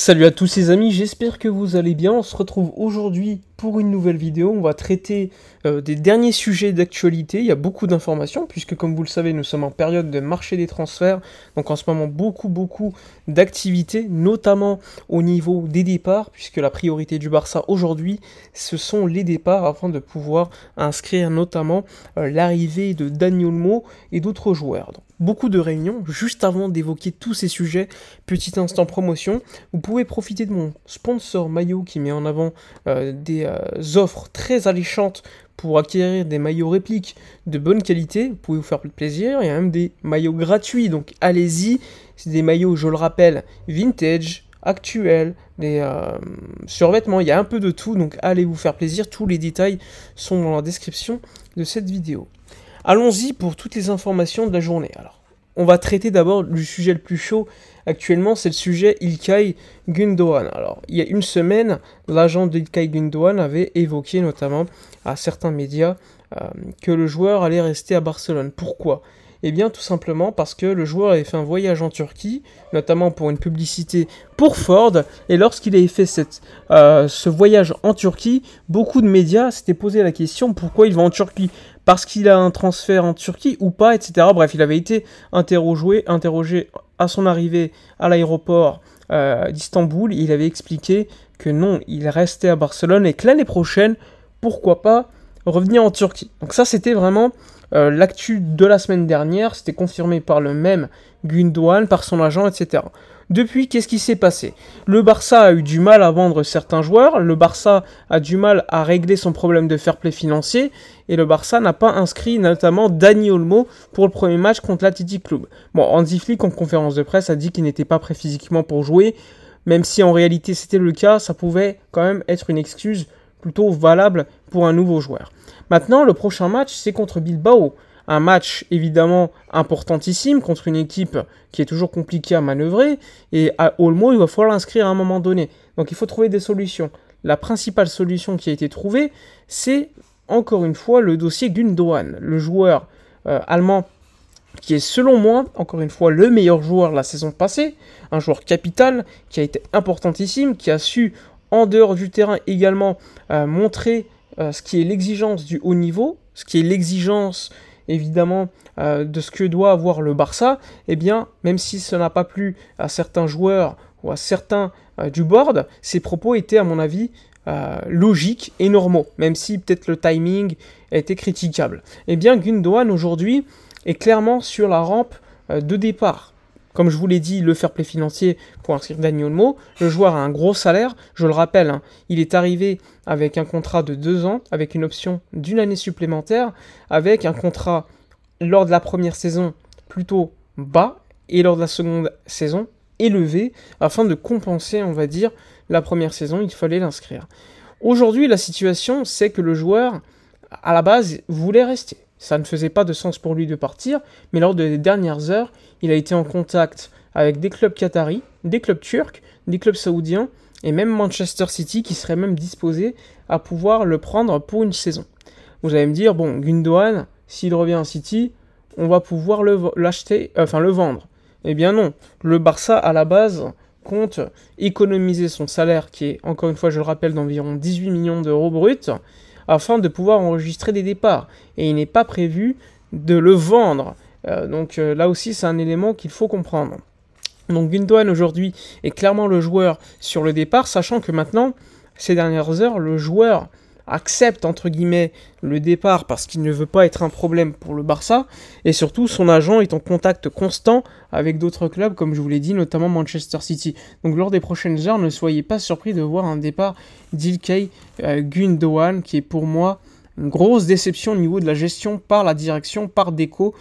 Salut à tous les amis, j'espère que vous allez bien. On se retrouve aujourd'hui pour une nouvelle vidéo. On va traiter euh, des derniers sujets d'actualité. Il y a beaucoup d'informations puisque comme vous le savez, nous sommes en période de marché des transferts. Donc en ce moment, beaucoup beaucoup d'activités, notamment au niveau des départs puisque la priorité du Barça aujourd'hui, ce sont les départs afin de pouvoir inscrire notamment euh, l'arrivée de Daniel Mo et d'autres joueurs beaucoup de réunions. Juste avant d'évoquer tous ces sujets, petit instant promotion, vous pouvez profiter de mon sponsor maillot qui met en avant euh, des euh, offres très alléchantes pour acquérir des maillots répliques de bonne qualité. Vous pouvez vous faire plaisir. Il y a même des maillots gratuits, donc allez-y. C'est des maillots, je le rappelle, vintage, actuels, des vêtements, euh, survêtements, il y a un peu de tout, donc allez vous faire plaisir, tous les détails sont dans la description de cette vidéo. Allons-y pour toutes les informations de la journée. Alors, on va traiter d'abord du sujet le plus chaud actuellement, c'est le sujet Ilkay Gundogan. Alors, il y a une semaine, l'agent d'Ilkay Gundogan avait évoqué notamment à certains médias euh, que le joueur allait rester à Barcelone. Pourquoi eh bien, tout simplement parce que le joueur avait fait un voyage en Turquie, notamment pour une publicité pour Ford. Et lorsqu'il avait fait cette, euh, ce voyage en Turquie, beaucoup de médias s'étaient posé la question pourquoi il va en Turquie Parce qu'il a un transfert en Turquie ou pas, etc. Bref, il avait été interrogé, interrogé à son arrivée à l'aéroport euh, d'Istanbul. Il avait expliqué que non, il restait à Barcelone et que l'année prochaine, pourquoi pas revenir en Turquie. Donc ça, c'était vraiment euh, l'actu de la semaine dernière, c'était confirmé par le même Gundogan, par son agent, etc. Depuis, qu'est-ce qui s'est passé Le Barça a eu du mal à vendre certains joueurs, le Barça a du mal à régler son problème de fair play financier, et le Barça n'a pas inscrit notamment Dani Olmo pour le premier match contre Titi Club. Bon, Andy Flick en conférence de presse a dit qu'il n'était pas prêt physiquement pour jouer, même si en réalité c'était le cas, ça pouvait quand même être une excuse plutôt valable pour un nouveau joueur. Maintenant, le prochain match, c'est contre Bilbao. Un match évidemment importantissime contre une équipe qui est toujours compliquée à manœuvrer. Et à Olmo, il va falloir l'inscrire à un moment donné. Donc il faut trouver des solutions. La principale solution qui a été trouvée, c'est encore une fois le dossier Gundogan, le joueur euh, allemand qui est selon moi, encore une fois, le meilleur joueur de la saison passée, un joueur capital, qui a été importantissime, qui a su, en dehors du terrain également, euh, montrer euh, ce qui est l'exigence du haut niveau, ce qui est l'exigence évidemment euh, de ce que doit avoir le Barça, eh bien, même si ça n'a pas plu à certains joueurs ou à certains euh, du board, ces propos étaient à mon avis logiques et normaux, même si peut-être le timing était critiquable. Et eh bien, Gundogan aujourd'hui est clairement sur la rampe de départ. Comme je vous l'ai dit, le fair play financier pour inscrire Daniel Mo, le joueur a un gros salaire, je le rappelle, hein. il est arrivé avec un contrat de deux ans, avec une option d'une année supplémentaire, avec un contrat lors de la première saison plutôt bas et lors de la seconde saison élevé afin de compenser, on va dire, la première saison, il fallait l'inscrire. Aujourd'hui, la situation, c'est que le joueur, à la base, voulait rester. Ça ne faisait pas de sens pour lui de partir, mais lors des dernières heures, il a été en contact avec des clubs qataris, des clubs turcs, des clubs saoudiens et même Manchester City qui serait même disposé à pouvoir le prendre pour une saison. Vous allez me dire, bon, Gundogan, s'il revient à City, on va pouvoir l'acheter, enfin le vendre. Eh bien non, le Barça à la base compte économiser son salaire qui est, encore une fois je le rappelle, d'environ 18 millions d'euros bruts afin de pouvoir enregistrer des départs. Et il n'est pas prévu de le vendre. Euh, donc euh, là aussi, c'est un élément qu'il faut comprendre. Donc Gundogan aujourd'hui est clairement le joueur sur le départ, sachant que maintenant, ces dernières heures, le joueur accepte entre guillemets le départ parce qu'il ne veut pas être un problème pour le Barça et surtout son agent est en contact constant avec d'autres clubs comme je vous l'ai dit notamment Manchester City. Donc lors des prochaines heures ne soyez pas surpris de voir un départ d'Ilkay euh, Gundogan qui est pour moi une grosse déception au niveau de la gestion par la direction, par Déco,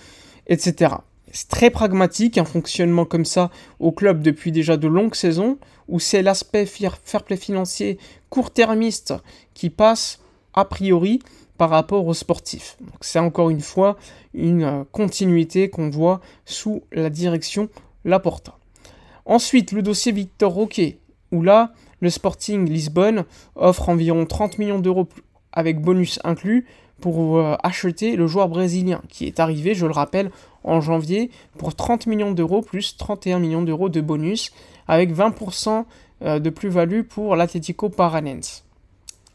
etc. C'est très pragmatique, un fonctionnement comme ça au club depuis déjà de longues saisons, où c'est l'aspect fair play financier court-termiste qui passe a priori par rapport aux sportifs. C'est encore une fois une euh, continuité qu'on voit sous la direction Laporta. Ensuite, le dossier Victor Roquet, où là, le Sporting Lisbonne offre environ 30 millions d'euros avec bonus inclus pour euh, acheter le joueur brésilien, qui est arrivé, je le rappelle, en janvier pour 30 millions d'euros plus 31 millions d'euros de bonus, avec 20% euh, de plus-value pour l'Atlético Paranense.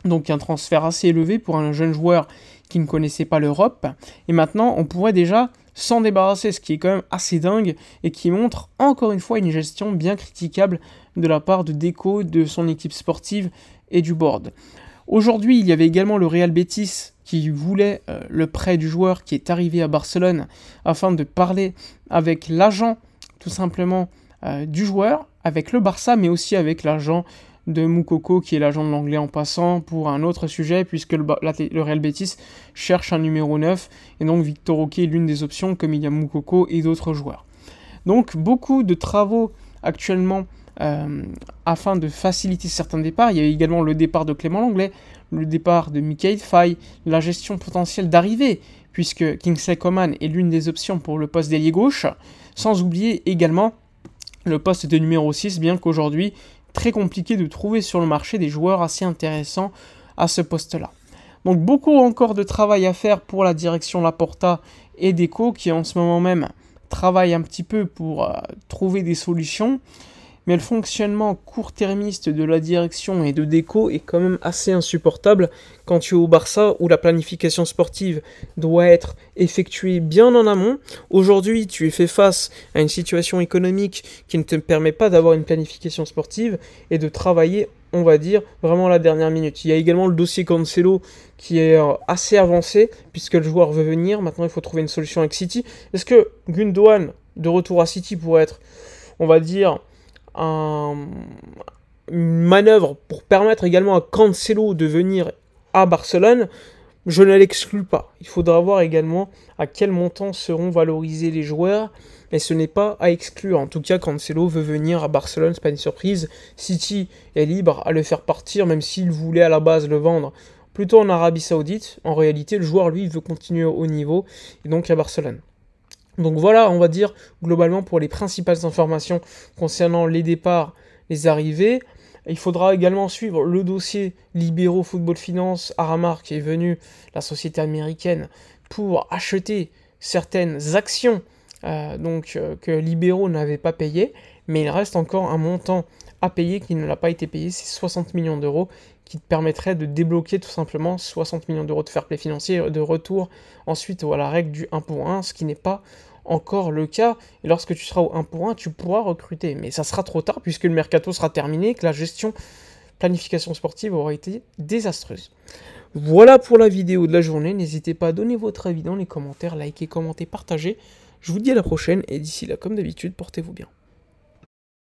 Donc un transfert assez élevé pour un jeune joueur qui ne connaissait pas l'Europe. Et maintenant, on pourrait déjà s'en débarrasser, ce qui est quand même assez dingue et qui montre encore une fois une gestion bien critiquable de la part de Deco, de son équipe sportive et du board. Aujourd'hui, il y avait également le Real Betis qui voulait euh, le prêt du joueur, qui est arrivé à Barcelone afin de parler avec l'agent tout simplement euh, du joueur, avec le Barça, mais aussi avec l'agent de Moukoko, qui est l'agent de l'anglais en passant, pour un autre sujet, puisque le, Real Betis cherche un numéro 9, et donc Victor Roque est l'une des options, comme il y a Moukoko et d'autres joueurs. Donc beaucoup de travaux actuellement euh, afin de faciliter certains départs. Il y a également le départ de Clément Langlais, le départ de Mickey Fay, la gestion potentielle d'arrivée, puisque Kingsley Coman est l'une des options pour le poste d'ailier gauche, sans oublier également le poste de numéro 6, bien qu'aujourd'hui très compliqué de trouver sur le marché des joueurs assez intéressants à ce poste-là. Donc beaucoup encore de travail à faire pour la direction Laporta et Deco qui en ce moment même travaillent un petit peu pour euh, trouver des solutions mais le fonctionnement court-termiste de la direction et de Déco est quand même assez insupportable quand tu es au Barça où la planification sportive doit être effectuée bien en amont. Aujourd'hui, tu es fait face à une situation économique qui ne te permet pas d'avoir une planification sportive et de travailler on va dire, vraiment la dernière minute. Il y a également le dossier Cancelo qui est euh, assez avancé, puisque le joueur veut venir. Maintenant, il faut trouver une solution avec City. Est-ce que Gundogan, de retour à City, pourrait être, on va dire, une manœuvre pour permettre également à Cancelo de venir à Barcelone, je ne l'exclus pas. Il faudra voir également à quel montant seront valorisés les joueurs, mais ce n'est pas à exclure. En tout cas, Cancelo veut venir à Barcelone, c'est pas une surprise. City est libre à le faire partir, même s'il voulait à la base le vendre plutôt en Arabie Saoudite. En réalité, le joueur, lui, veut continuer au niveau, et donc à Barcelone. Donc voilà, on va dire globalement pour les principales informations concernant les départs, les arrivées. Il faudra également suivre le dossier Libéraux Football Finance, Aramar qui est venu, la société américaine, pour acheter certaines actions euh, donc, euh, que Libéraux n'avait pas payées, mais il reste encore un montant à payer qui ne l'a pas été payé, c'est 60 millions d'euros qui te permettrait de débloquer tout simplement 60 millions d'euros de fair play financier euh, de retour ensuite à la règle du 1.1, ce qui n'est pas encore le cas. Et lorsque tu seras au 1 pour tu pourras recruter. Mais ça sera trop tard puisque le mercato sera terminé, que la gestion planification sportive aura été désastreuse. Voilà pour la vidéo de la journée. N'hésitez pas à donner votre avis dans les commentaires, liker, commenter, partager. Je vous dis à la prochaine et d'ici là, comme d'habitude, portez-vous bien.